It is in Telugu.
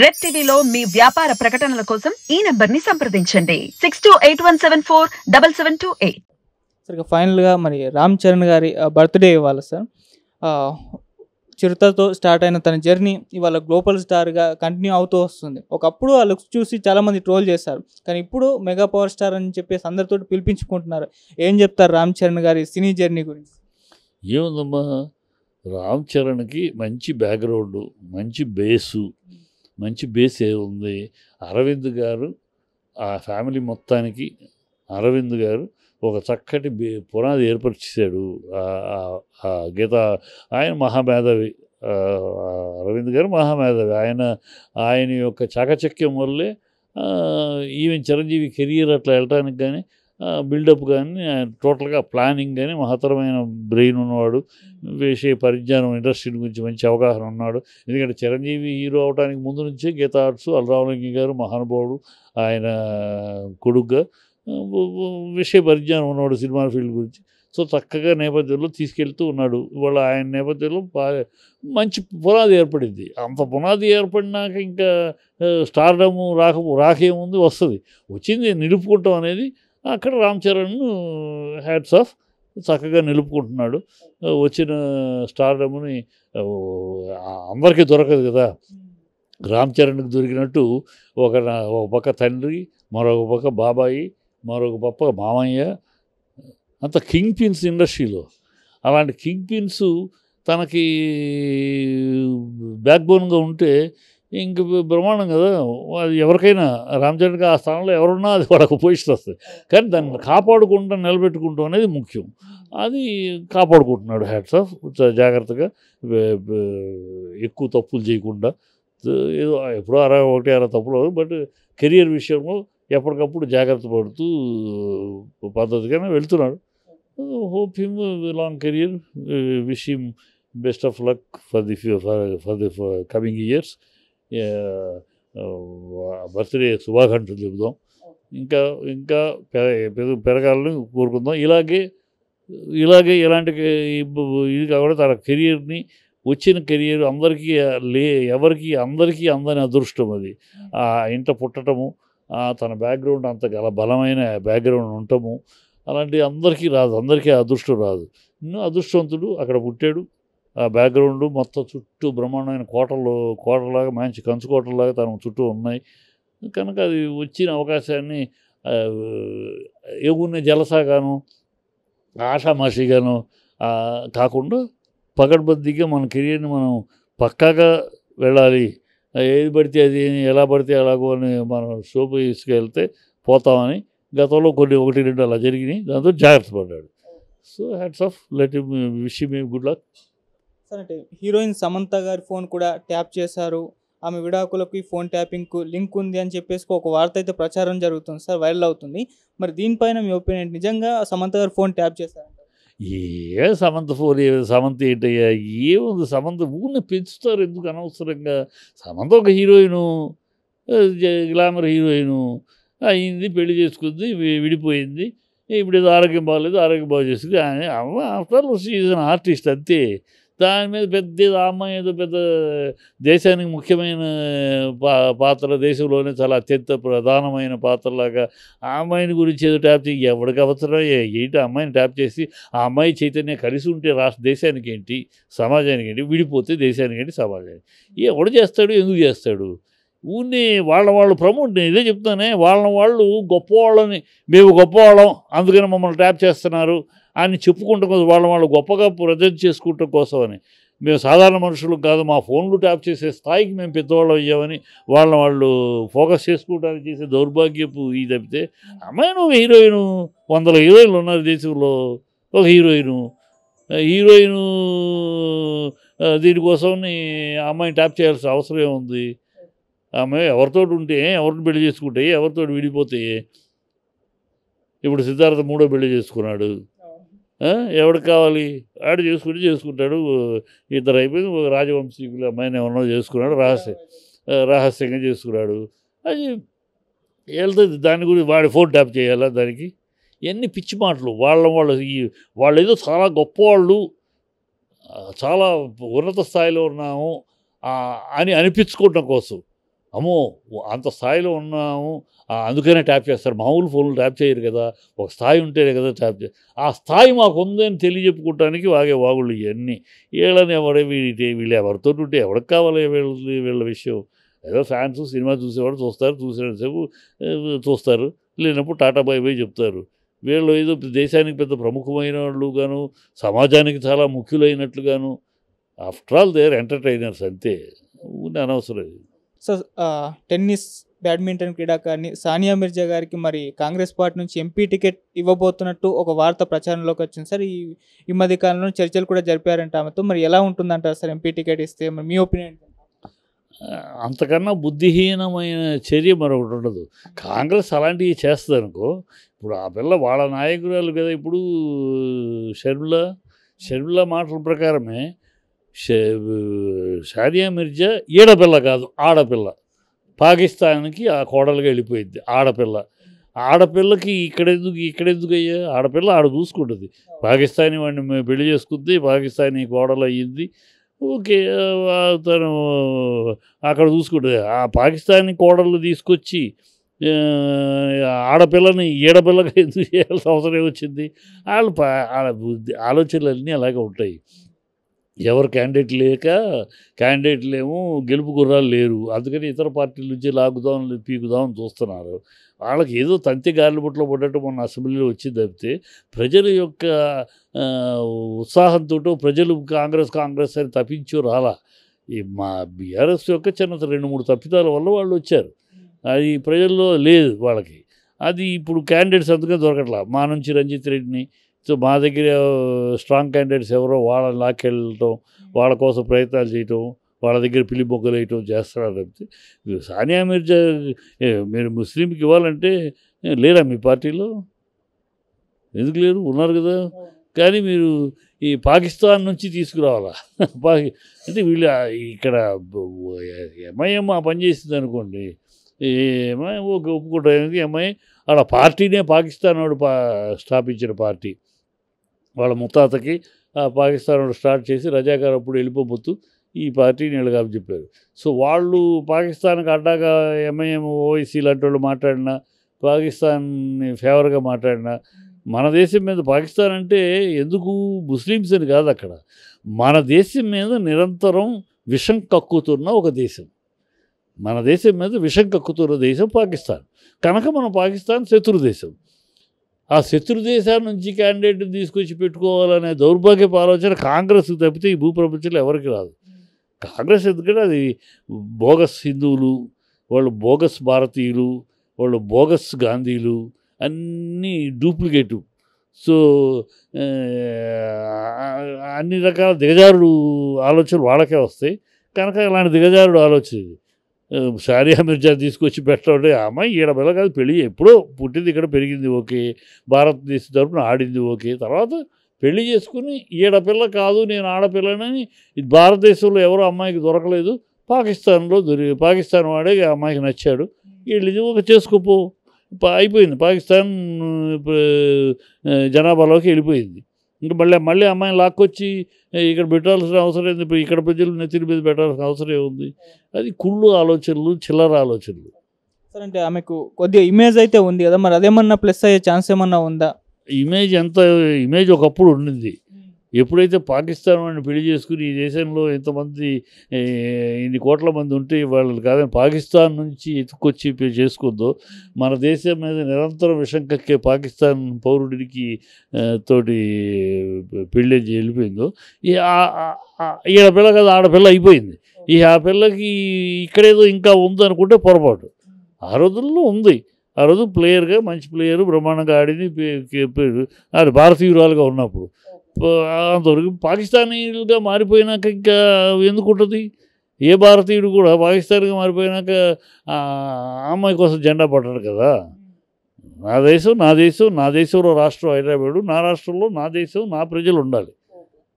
రెడ్ టీవీలో మీ వ్యాపార ప్రకటనల కోసం ఈ నెంబర్ ని సంప్రదించండి six two eight one seven four double seven two eight సరిగ్గా ఫైనల్గా మరి రామ్ చరణ్ గారి బర్త్డే ఇవ్వాలి సార్ చిరుతతో స్టార్ట్ అయిన తన జర్నీ ఇవాళ గ్లోబల్ స్టార్గా కంటిన్యూ అవుతూ వస్తుంది ఒకప్పుడు ఆ లుక్స్ చూసి చాలామంది ట్రోల్ చేశారు కానీ ఇప్పుడు మెగా పవర్ స్టార్ అని చెప్పేసి అందరితో పిలిపించుకుంటున్నారు ఏం చెప్తారు రామ్ చరణ్ గారి సినీ జర్నీ గురించి ఏముందమ్మా రామ్ చరణ్కి మంచి బ్యాక్గ్రౌండ్ మంచి బేసు మంచి బేస్ ఉంది అరవింద్ గారు ఆ ఫ్యామిలీ మొత్తానికి అరవింద్ గారు ఒక చక్కటి పునాది ఏర్పరిచేశాడు గీత ఆయన మహామేధావి అరవింద్ గారు మహామేధావి ఆయన ఆయన యొక్క చాకచక్యం వల్లే ఈవెన్ చిరంజీవి కెరీర్ అట్లా వెళ్ళటానికి కానీ బిల్డప్ కానీ టోటల్గా ప్లానింగ్ కానీ మహత్తరమైన బ్రెయిన్ ఉన్నవాడు వేసే పరిజ్ఞానం ఇండస్ట్రీ గురించి మంచి అవగాహన ఉన్నాడు ఎందుకంటే చిరంజీవి హీరో అవడానికి ముందు నుంచే గీతా ఆర్ట్స్ అల్రావలింగి గారు మహానుభావుడు ఆయన కొడుగ్గా విషయ పరిజ్ఞానం ఉన్నవాడు సినిమా ఫీల్డ్ గురించి సో చక్కగా నేపథ్యంలో తీసుకెళ్తూ ఉన్నాడు ఇవాళ ఆయన నేపథ్యంలో మంచి పునాది ఏర్పడింది అంత పునాది ఏర్పడినాక ఇంకా స్టార్డము రాక రాకేముంది వస్తుంది వచ్చింది నిలుపుకుంటాం అనేది అక్కడ రామ్ చరణ్ హ్యాట్స్ ఆఫ్ చక్కగా నిలుపుకుంటున్నాడు వచ్చిన స్టార్డమ్ని అందరికీ దొరకదు కదా రామ్ చరణ్కి దొరికినట్టు ఒక ఒక పక్క తండ్రి మరొక పక్క బాబాయి మరొక పప్ప మామయ్య అంత కింగ్ పిన్స్ ఇండస్ట్రీలో అలాంటి కింగ్ పిన్స్ తనకి బ్యాక్బోన్గా ఉంటే ఇంక బ్రహ్మాండం కదా అది ఎవరికైనా రామచరణ్కి ఆ స్థానంలో ఎవరున్నా అది వాళ్ళకు పొజిషన్ వస్తుంది కానీ దాన్ని కాపాడుకుంటూ నిలబెట్టుకుంటూ అనేది ముఖ్యం అది కాపాడుకుంటున్నాడు హ్యాట్స్ ఆఫ్ జాగ్రత్తగా ఎక్కువ తప్పులు చేయకుండా ఏదో ఎప్పుడో అర ఒకటి అర తప్పులు బట్ కెరియర్ విషయంలో ఎప్పటికప్పుడు జాగ్రత్త పడుతూ పద్ధతిగానే వెళ్తున్నాడు హోప్ హిమ్ లాంగ్ కెరియర్ విషయం best of luck for the for the coming years birthday శుభాకాంక్షలు చెబుదాం ఇంకా ఇంకా పెరగాలని కోరుకుందాం ఇలాగే ఇలాగే ఇలాంటి ఇది కాకుండా తన కెరియర్ని వచ్చిన కెరియర్ అందరికీ లే ఎవరికి అందరికీ అందని అదృష్టం అది ఇంట పుట్టడము తన బ్యాక్గ్రౌండ్ అంత గల బలమైన బ్యాక్గ్రౌండ్ ఉండటము అలాంటి అందరికీ రాదు అందరికీ అదృష్టం రాదు అదృష్టవంతుడు అక్కడ పుట్టాడు ఆ బ్యాక్గ్రౌండ్ మొత్తం చుట్టూ బ్రహ్మాండమైన కోటలు కోటలాగా మంచి కంచు కోటలాగా తన చుట్టూ ఉన్నాయి కనుక అది వచ్చిన అవకాశాన్ని ఎగున్న జలసాగాను ఆషామాషిగాను కాకుండా పగడ్బద్దీగా మన కెరియర్ని మనం పక్కాగా వెళ్ళాలి ఏది పడితే అది ఎలా పడితే ఎలాగో అని మనం సోపు తీసుకెళ్తే పోతామని గతంలో కొన్ని ఒకటి రెండు అలా జరిగినాయి దాంతో జాగ్రత్త పడ్డాడు సో హ్యాట్స్ ఆఫ్ లెట్ విషయం గుడ్ లక్ సరే హీరోయిన్ సమంత గారి ఫోన్ కూడా ట్యాప్ చేశారు ఆమె విడాకులకు ఫోన్ ట్యాపింగ్కు లింక్ ఉంది అని చెప్పేసి ఒక వార్త అయితే ప్రచారం జరుగుతుంది సార్ వైరల్ అవుతుంది మరి దీనిపైన మీ ఒపీనియన్ నిజంగా సమంత గారు ఫోన్ ట్యాప్ చేశారు ఏ సమంత ఫోన్ సమంత ఏంటయ్యా ఏముంది సమంత ఊరిని పెంచుతారు ఎందుకు అనవసరంగా సమంత ఒక హీరోయిను గ్లామర్ హీరోయిను అయింది పెళ్లి చేసుకుంది విడిపోయింది ఇప్పుడు ఏదో ఆరోగ్యం బాగాలేదు ఆరోగ్యం బాగా చేసుకుంది అమ్మ ఆఫ్టర్ ఆల్ సీజన్ ఆర్టిస్ట్ అంతే దాని మీద పెద్ద అమ్మాయి ఏదో పెద్ద దేశానికి ముఖ్యమైన పాత్ర దేశంలోనే చాలా అత్యంత ప్రధానమైన పాత్రలాగా ఆ అమ్మాయిని గురించి ఏదో ట్యాప్ చేసి ఎవరికి అవసరం ఏంటి అమ్మాయిని ట్యాప్ చేసి ఆ అమ్మాయి చైతన్యం కలిసి ఉంటే రాష్ట్ర దేశానికి ఏంటి సమాజానికి ఏంటి విడిపోతే దేశానికి ఏంటి సమాజానికి ఎవడు చేస్తాడు ఎందుకు చేస్తాడు ఊరిని వాళ్ళ వాళ్ళు ప్రమోట్ నేను ఇదే చెప్తానే వాళ్ళ వాళ్ళు గొప్పవాళ్ళని మేము గొప్పవాళ్ళం అందుకని మమ్మల్ని ట్యాప్ చేస్తున్నారు అని చెప్పుకుంటాం కోసం వాళ్ళ వాళ్ళు గొప్పగా ప్రజెంట్ చేసుకుంటాం కోసం అని మేము సాధారణ మనుషులు కాదు మా ఫోన్లు ట్యాప్ చేసే స్థాయికి మేము పెద్దవాళ్ళం అయ్యామని వాళ్ళని వాళ్ళు ఫోకస్ చేసుకోవడానికి చేసే దౌర్భాగ్యపు ఇది తప్పితే అమ్మాయి నువ్వు హీరోయిన్ వందల హీరోయిన్లు ఉన్నారు దేశంలో ఒక హీరోయిన్ హీరోయిన్ దీనికోసం అమ్మాయిని ట్యాప్ చేయాల్సిన అవసరం ఏముంది ఆమె ఎవరితో ఉంటే ఎవరిని పెళ్లి చేసుకుంటాయి ఎవరితో విడిపోతే ఇప్పుడు సిద్ధార్థ మూడో పెళ్లి చేసుకున్నాడు ఎవరికి కావాలి ఆడు చేసుకుని చేసుకుంటాడు ఇద్దరు అయిపోయింది ఒక రాజవంశీకుల అమ్మాయిని ఎవరినో చేసుకున్నాడు రహస్య రహస్యంగా చేసుకున్నాడు అది వెళ్తుంది దాని గురించి వాడి ఫోన్ ట్యాప్ చేయాలా దానికి ఎన్ని పిచ్చి మాటలు వాళ్ళ వాళ్ళు ఈ వాళ్ళు ఏదో చాలా గొప్పవాళ్ళు చాలా ఉన్నత స్థాయిలో ఉన్నాము అని అనిపించుకోవడం కోసం అమ్మో అంత స్థాయిలో ఉన్నాము అందుకనే ట్యాప్ చేస్తారు మామూలు ఫోన్లు ట్యాప్ చేయరు కదా ఒక స్థాయి ఉంటేనే కదా ట్యాప్ చే ఆ స్థాయి మాకు ఉందని తెలియజెప్పుకోవటానికి వాగే వాగుళ్ళు ఇవన్నీ వీళ్ళని ఎవరే వీడి వీళ్ళు ఎవరితో ఉంటే ఎవరికి కావాలి వీళ్ళ వీళ్ళ విషయం ఏదో ఫ్యాన్స్ సినిమా చూసేవాడు చూస్తారు చూసేసేపు చూస్తారు లేనప్పుడు టాటా బాయ్ బాయ్ చెప్తారు వీళ్ళు ఏదో దేశానికి పెద్ద ప్రముఖమైన వాళ్ళుగాను సమాజానికి చాలా ముఖ్యులైనట్లుగాను ఆఫ్టర్ ఆల్ దేర్ ఎంటర్టైనర్స్ అంతే అనవసరం సో టెన్నిస్ బ్యాడ్మింటన్ క్రీడాకారిణి సానియా మిర్జా గారికి మరి కాంగ్రెస్ పార్టీ నుంచి ఎంపీ టికెట్ ఇవ్వబోతున్నట్టు ఒక వార్త ప్రచారంలోకి వచ్చింది సార్ ఈ ఈ మధ్య కాలంలో చర్చలు కూడా జరిపారంట ఆమెతో మరి ఎలా ఉంటుందంటారు సార్ ఎంపీ టికెట్ ఇస్తే మరి మీ ఒపీనియన్ అంతకన్నా బుద్ధిహీనమైన చర్య మరొకటి ఉండదు కాంగ్రెస్ అలాంటివి చేస్తుంది అనుకో ఇప్పుడు ఆ పిల్ల వాళ్ళ నాయకురాలు కదా ఇప్పుడు షర్మిల షర్మిల మాటల ప్రకారమే షాదియా మిర్జా ఈడపిల్ల కాదు ఆడపిల్ల పాకిస్తాన్కి ఆ కోడలుగా వెళ్ళిపోయింది ఆడపిల్ల ఆడపిల్లకి ఇక్కడ ఇక్కడ ఇక్కడెందుకు అయ్యా ఆడపిల్ల ఆడ చూసుకుంటుంది పాకిస్తానీ వాడిని మేము పెళ్లి చేసుకుంది పాకిస్తానీ కోడలు అయ్యింది ఓకే తను అక్కడ చూసుకుంటుంది ఆ పాకిస్తానీ కోడలు తీసుకొచ్చి ఆడపిల్లని ఈడపిల్లగా ఎందుకు చేయాల్సిన అవసరం వచ్చింది వాళ్ళు ఆలోచనలు అన్నీ అలాగే ఉంటాయి ఎవరు క్యాండిడేట్ లేక క్యాండిడేట్లేమో గెలుపు గుర్రాలు లేరు అందుకని ఇతర పార్టీల నుంచి లాగుదాం పీకుదామని చూస్తున్నారు వాళ్ళకి ఏదో తంతి గాలిబుట్లో పడ్డట్టు మొన్న అసెంబ్లీలో వచ్చి తప్పితే ప్రజల యొక్క ఉత్సాహంతో ప్రజలు కాంగ్రెస్ కాంగ్రెస్ అని తప్పించు రాలా ఈ మా బీఆర్ఎస్ యొక్క చిన్న రెండు మూడు తప్పిదాల వల్ల వాళ్ళు వచ్చారు అది ప్రజల్లో లేదు వాళ్ళకి అది ఇప్పుడు క్యాండిడేట్స్ అందుకే దొరకట్లా మా నుంచి రంజిత్ రెడ్డిని సో మా దగ్గర స్ట్రాంగ్ క్యాండిడేట్స్ ఎవరో వాళ్ళని లాక్కెళ్ళటం వాళ్ళ కోసం ప్రయత్నాలు చేయటం వాళ్ళ దగ్గర పిలి బొగ్గలు వేయటం చేస్తున్నారు తప్పితే సానియా మీర్జా మీరు ముస్లింకి ఇవ్వాలంటే లేరా మీ పార్టీలో ఎందుకు లేరు ఉన్నారు కదా కానీ మీరు ఈ పాకిస్తాన్ నుంచి తీసుకురావాలా పాకి అంటే వీళ్ళు ఇక్కడ ఎంఐఎం ఆ పని చేసింది అనుకోండి ఎంఐ ఒప్పుకుంటారు ఎంఐ ఆడ పార్టీనే పాకిస్తాన్ వాడు పా స్థాపించిన పార్టీ వాళ్ళ ముత్తాతకి పాకిస్తాన్ స్టార్ట్ చేసి రజాకార్ అప్పుడు వెళ్ళిపోబోతూ ఈ పార్టీని వెళ్ళగాపు చెప్పారు సో వాళ్ళు పాకిస్తాన్కి అడ్డాగా ఎంఐఎం ఓవైసీ లాంటి వాళ్ళు మాట్లాడినా పాకిస్తాన్ ఫేవర్గా మాట్లాడినా మన దేశం మీద పాకిస్తాన్ అంటే ఎందుకు ముస్లిమ్స్ అని కాదు అక్కడ మన దేశం మీద నిరంతరం విషం కక్కుతున్న ఒక దేశం మన దేశం మీద విషం కక్కుతున్న దేశం పాకిస్తాన్ కనుక మన పాకిస్తాన్ శత్రు దేశం ఆ శత్రు దేశాల నుంచి క్యాండిడేట్ తీసుకొచ్చి పెట్టుకోవాలనే దౌర్భాగ్యపు ఆలోచన కాంగ్రెస్ తప్పితే ఈ భూప్రపంచంలో ఎవరికి రాదు కాంగ్రెస్ ఎందుకంటే అది బోగస్ హిందువులు వాళ్ళు బోగస్ భారతీయులు వాళ్ళు బోగస్ గాంధీలు అన్నీ డూప్లికేటు సో అన్ని రకాల దిగజారుడు ఆలోచనలు వాళ్ళకే వస్తాయి కనుక ఇలాంటి దిగజారుడు ఆలోచన ఇది సారియా మిర్జా తీసుకొచ్చి పెట్టాడే అమ్మాయి ఈడ పిల్ల కాదు పెళ్ళి ఎప్పుడో పుట్టింది ఇక్కడ పెరిగింది ఓకే భారతదేశ తరఫున ఆడింది ఓకే తర్వాత పెళ్లి చేసుకుని ఈడపిల్ల కాదు నేను ఆడపిల్లనని భారతదేశంలో ఎవరో అమ్మాయికి దొరకలేదు పాకిస్తాన్లో దొరి పాకిస్తాన్ వాడే అమ్మాయికి నచ్చాడు వీళ్ళు ఒక చేసుకోపో అయిపోయింది పాకిస్తాన్ జనాభాలోకి వెళ్ళిపోయింది ఇంక మళ్ళీ మళ్ళీ అమ్మాయిని లాక్కొచ్చి ఇక్కడ పెట్టాల్సిన అవసరం ఏంది ఇప్పుడు ఇక్కడ ప్రజలు నెత్తిన మీద పెట్టాల్సిన అవసరం ఏముంది అది కుళ్ళు ఆలోచనలు చిల్లర ఆలోచనలు సరే అంటే ఆమెకు కొద్దిగా ఇమేజ్ అయితే ఉంది కదా మరి అదేమన్నా ప్లస్ అయ్యే ఛాన్స్ ఏమన్నా ఉందా ఇమేజ్ ఎంత ఇమేజ్ ఒకప్పుడు ఉండింది ఎప్పుడైతే పాకిస్తాన్ వాడిని పెళ్లి చేసుకుని ఈ దేశంలో ఇంతమంది ఇన్ని కోట్ల మంది ఉంటే వాళ్ళు కాదని పాకిస్తాన్ నుంచి ఎత్తుకొచ్చి చేసుకుందో మన దేశం మీద నిరంతరం విషం కక్కే పాకిస్తాన్ పౌరుడికి తోటి పెళ్ళి వెళ్ళిపోయిందో ఈడ పిల్ల కదా ఆడపిల్ల అయిపోయింది ఈ ఆ పిల్లకి ఇక్కడేదో ఇంకా ఉందనుకుంటే పొరపాటు ఆ రోజుల్లో ఉంది ఆ రోజు ప్లేయర్గా మంచి ప్లేయర్ బ్రహ్మాండంగా ఆడింది అది భారతీయురాలుగా ఉన్నప్పుడు అంతవరకు పాకిస్తానీలుగా మారిపోయినాక ఇంకా ఎందుకు ఉంటుంది ఏ భారతీయుడు కూడా పాకిస్తాన్గా మారిపోయినాక అమ్మాయి కోసం జెండా పడ్డాడు కదా నా దేశం నా దేశం నా దేశంలో రాష్ట్రం హైదరాబాదు నా రాష్ట్రంలో నా దేశం నా ప్రజలు ఉండాలి